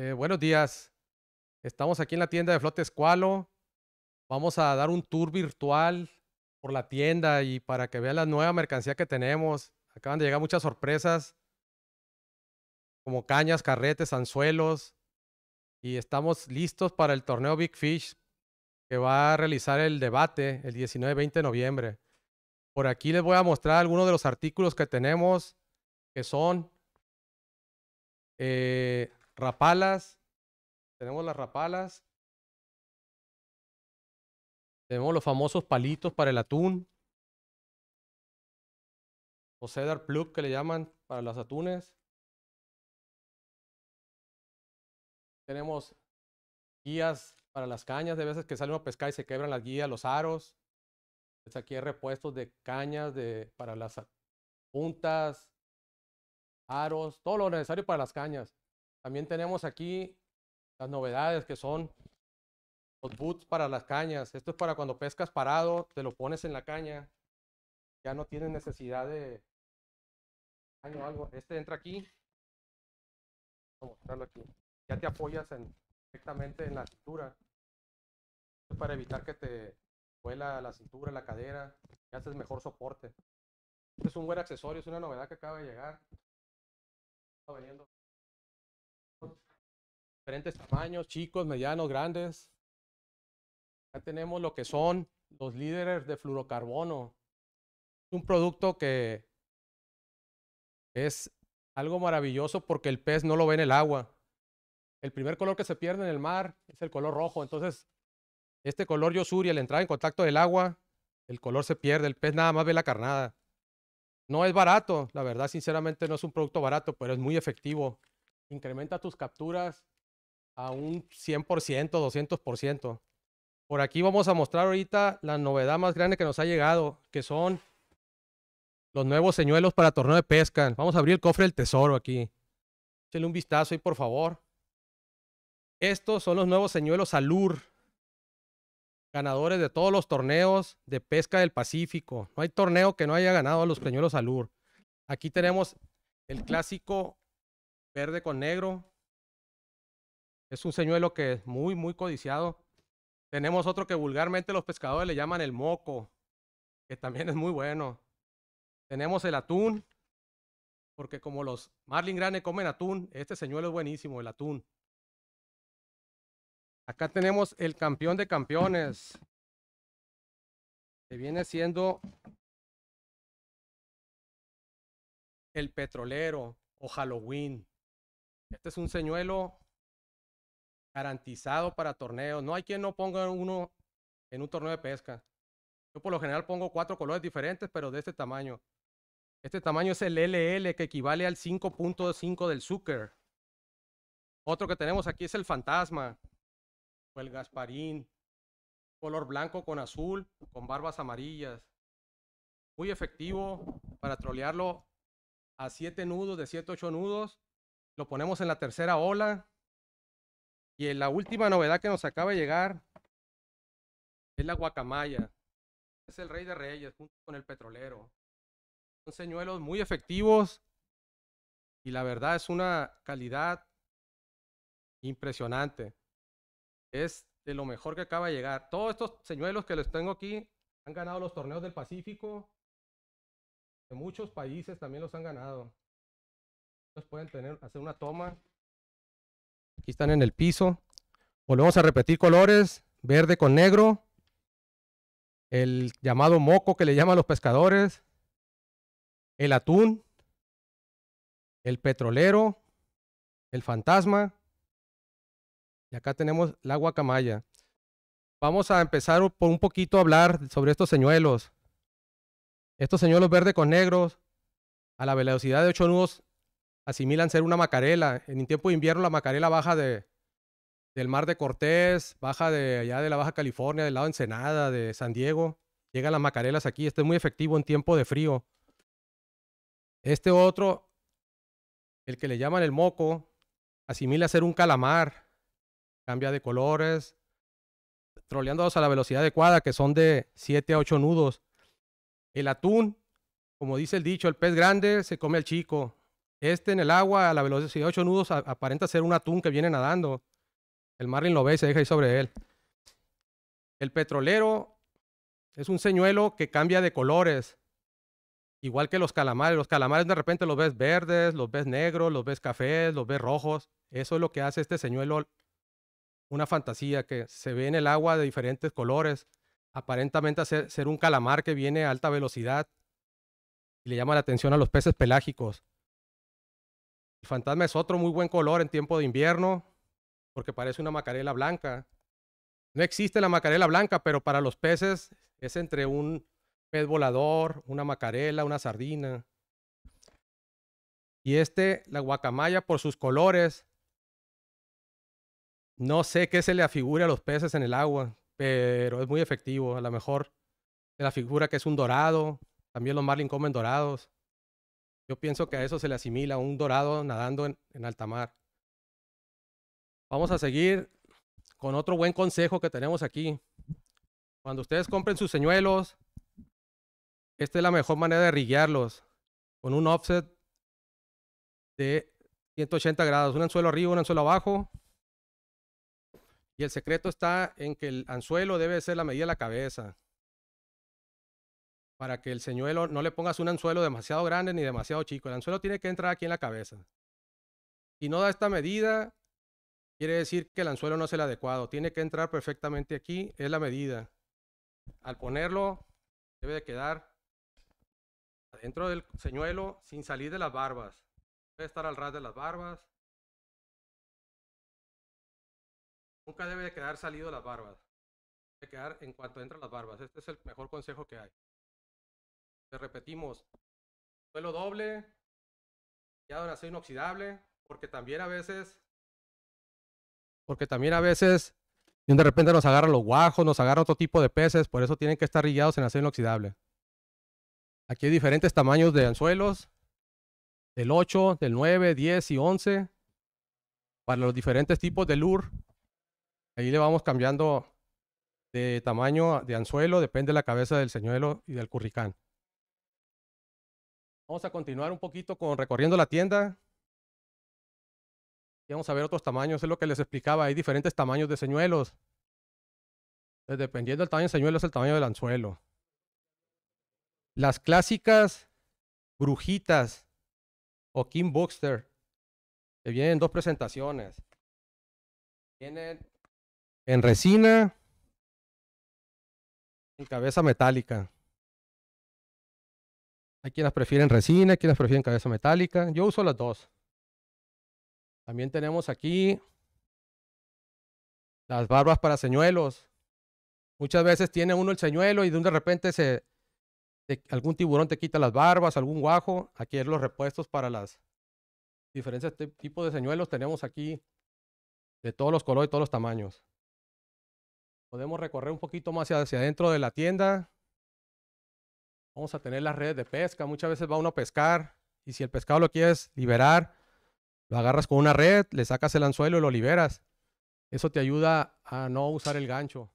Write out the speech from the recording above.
Eh, buenos días. Estamos aquí en la tienda de Flote Escualo. Vamos a dar un tour virtual por la tienda y para que vean la nueva mercancía que tenemos. Acaban de llegar muchas sorpresas, como cañas, carretes, anzuelos. Y estamos listos para el torneo Big Fish que va a realizar el debate el 19-20 de noviembre. Por aquí les voy a mostrar algunos de los artículos que tenemos, que son eh, Rapalas. Tenemos las rapalas. Tenemos los famosos palitos para el atún. O cedar plug que le llaman para los atunes. Tenemos guías para las cañas. De veces que salen a pescar y se quebran las guías, los aros. Pues aquí hay repuestos de cañas para las puntas, aros, todo lo necesario para las cañas. También tenemos aquí las novedades que son los boots para las cañas. Esto es para cuando pescas parado, te lo pones en la caña. Ya no tienes necesidad de o algo. Este entra aquí. Vamos a mostrarlo aquí. Ya te apoyas en, directamente en la cintura. Esto es para evitar que te vuela la cintura, la cadera. Y haces mejor soporte. Este es un buen accesorio, es una novedad que acaba de llegar. Está veniendo diferentes tamaños, chicos, medianos, grandes. Ya tenemos lo que son los líderes de fluorocarbono. un producto que es algo maravilloso porque el pez no lo ve en el agua. El primer color que se pierde en el mar es el color rojo. Entonces, este color yosuri, al entrar en contacto del agua, el color se pierde. El pez nada más ve la carnada. No es barato, la verdad, sinceramente no es un producto barato, pero es muy efectivo incrementa tus capturas a un 100%, 200%. Por aquí vamos a mostrar ahorita la novedad más grande que nos ha llegado, que son los nuevos señuelos para torneo de pesca. Vamos a abrir el cofre del tesoro aquí. échale un vistazo ahí, por favor. Estos son los nuevos señuelos Alur, ganadores de todos los torneos de pesca del Pacífico. No hay torneo que no haya ganado a los señuelos Alur. Aquí tenemos el clásico verde con negro. Es un señuelo que es muy, muy codiciado. Tenemos otro que vulgarmente los pescadores le llaman el moco, que también es muy bueno. Tenemos el atún, porque como los marlin grande comen atún, este señuelo es buenísimo, el atún. Acá tenemos el campeón de campeones, que viene siendo el petrolero o Halloween. Este es un señuelo garantizado para torneos. No hay quien no ponga uno en un torneo de pesca. Yo por lo general pongo cuatro colores diferentes, pero de este tamaño. Este tamaño es el LL, que equivale al 5.5 del Zucker. Otro que tenemos aquí es el Fantasma, o el Gasparín, color blanco con azul, con barbas amarillas. Muy efectivo para trolearlo a 7 nudos, de 7 a 8 nudos, lo ponemos en la tercera ola. Y la última novedad que nos acaba de llegar es la guacamaya. Es el rey de reyes junto con el petrolero. Son señuelos muy efectivos y la verdad es una calidad impresionante. Es de lo mejor que acaba de llegar. Todos estos señuelos que les tengo aquí han ganado los torneos del Pacífico. De muchos países también los han ganado. Pues, pueden tener, hacer una toma. Aquí están en el piso. Volvemos a repetir colores, verde con negro. El llamado moco que le llaman los pescadores. El atún. El petrolero. El fantasma. Y acá tenemos la guacamaya. Vamos a empezar por un poquito a hablar sobre estos señuelos. Estos señuelos verde con negros, a la velocidad de 8 nudos asimilan ser una macarela. En tiempo de invierno la macarela baja de, del mar de Cortés, baja de allá de la Baja California, del lado de Ensenada, de San Diego. Llegan las macarelas aquí. Este es muy efectivo en tiempo de frío. Este otro, el que le llaman el moco, asimila ser un calamar. Cambia de colores, troleándolos a la velocidad adecuada, que son de 7 a 8 nudos. El atún, como dice el dicho, el pez grande se come al chico. Este en el agua a la velocidad de ocho nudos aparenta ser un atún que viene nadando. El marlin lo ve y se deja ir sobre él. El petrolero es un señuelo que cambia de colores. Igual que los calamares. Los calamares de repente los ves verdes, los ves negros, los ves cafés, los ves rojos. Eso es lo que hace este señuelo una fantasía que se ve en el agua de diferentes colores. Aparentemente ser, ser un calamar que viene a alta velocidad y le llama la atención a los peces pelágicos. Fantasma es otro muy buen color en tiempo de invierno, porque parece una macarela blanca. No existe la macarela blanca, pero para los peces es entre un pez volador, una macarela, una sardina. Y este, la guacamaya, por sus colores, no sé qué se le afigure a los peces en el agua, pero es muy efectivo. A lo mejor se la figura que es un dorado, también los marlin comen dorados. Yo pienso que a eso se le asimila un dorado nadando en, alta mar. Vamos a seguir con otro buen consejo que tenemos aquí. Cuando ustedes compren sus señuelos, esta es la mejor manera de riguearlos con un offset de 180 grados, un anzuelo arriba, un anzuelo abajo. Y el secreto está en que el anzuelo debe ser la medida de la cabeza para que el señuelo no le pongas un anzuelo demasiado grande ni demasiado chico. El anzuelo tiene que entrar aquí en la cabeza. Si no da esta medida, quiere decir que el anzuelo no es el adecuado. Tiene que entrar perfectamente aquí, es la medida. Al ponerlo, debe de quedar adentro del señuelo sin salir de las barbas. Debe estar al ras de las barbas. Nunca debe de quedar salido las barbas. Debe quedar en cuanto entran las barbas. Este es el mejor consejo que hay. Le repetimos, suelo doble, y en acero inoxidable, porque también a veces, porque también a veces de repente nos agarran los guajos, nos agarra otro tipo de peces, por eso tienen que estar rillados en acero inoxidable. Aquí hay diferentes tamaños de anzuelos, del 8, del 9, 10 y 11, para los diferentes tipos de lure. Ahí le vamos cambiando de tamaño de anzuelo, depende de la cabeza del señuelo y del curricán. Vamos a continuar un poquito con recorriendo la tienda. Y vamos a ver otros tamaños. Es lo que les explicaba. Hay diferentes tamaños de señuelos. Eh, dependiendo del tamaño de señuelo es el tamaño del anzuelo. Las clásicas brujitas o King Boxster. Que vienen en dos presentaciones. Vienen en resina. En cabeza metálica. Hay quienes prefieren resina, hay quienes prefieren cabeza metálica. Yo uso las dos. También tenemos aquí las barbas para señuelos. Muchas veces tiene uno el señuelo y de repente algún tiburón te quita las barbas, algún guajo. Aquí es los repuestos para las diferentes tipos de señuelos. Tenemos aquí de todos los colores, y todos los tamaños. Podemos recorrer un poquito más hacia adentro de la tienda. Vamos a tener las redes de pesca. Muchas veces va uno a pescar y si el pescado lo quieres liberar, lo agarras con una red, le sacas el anzuelo y lo liberas. Eso te ayuda a no usar el gancho.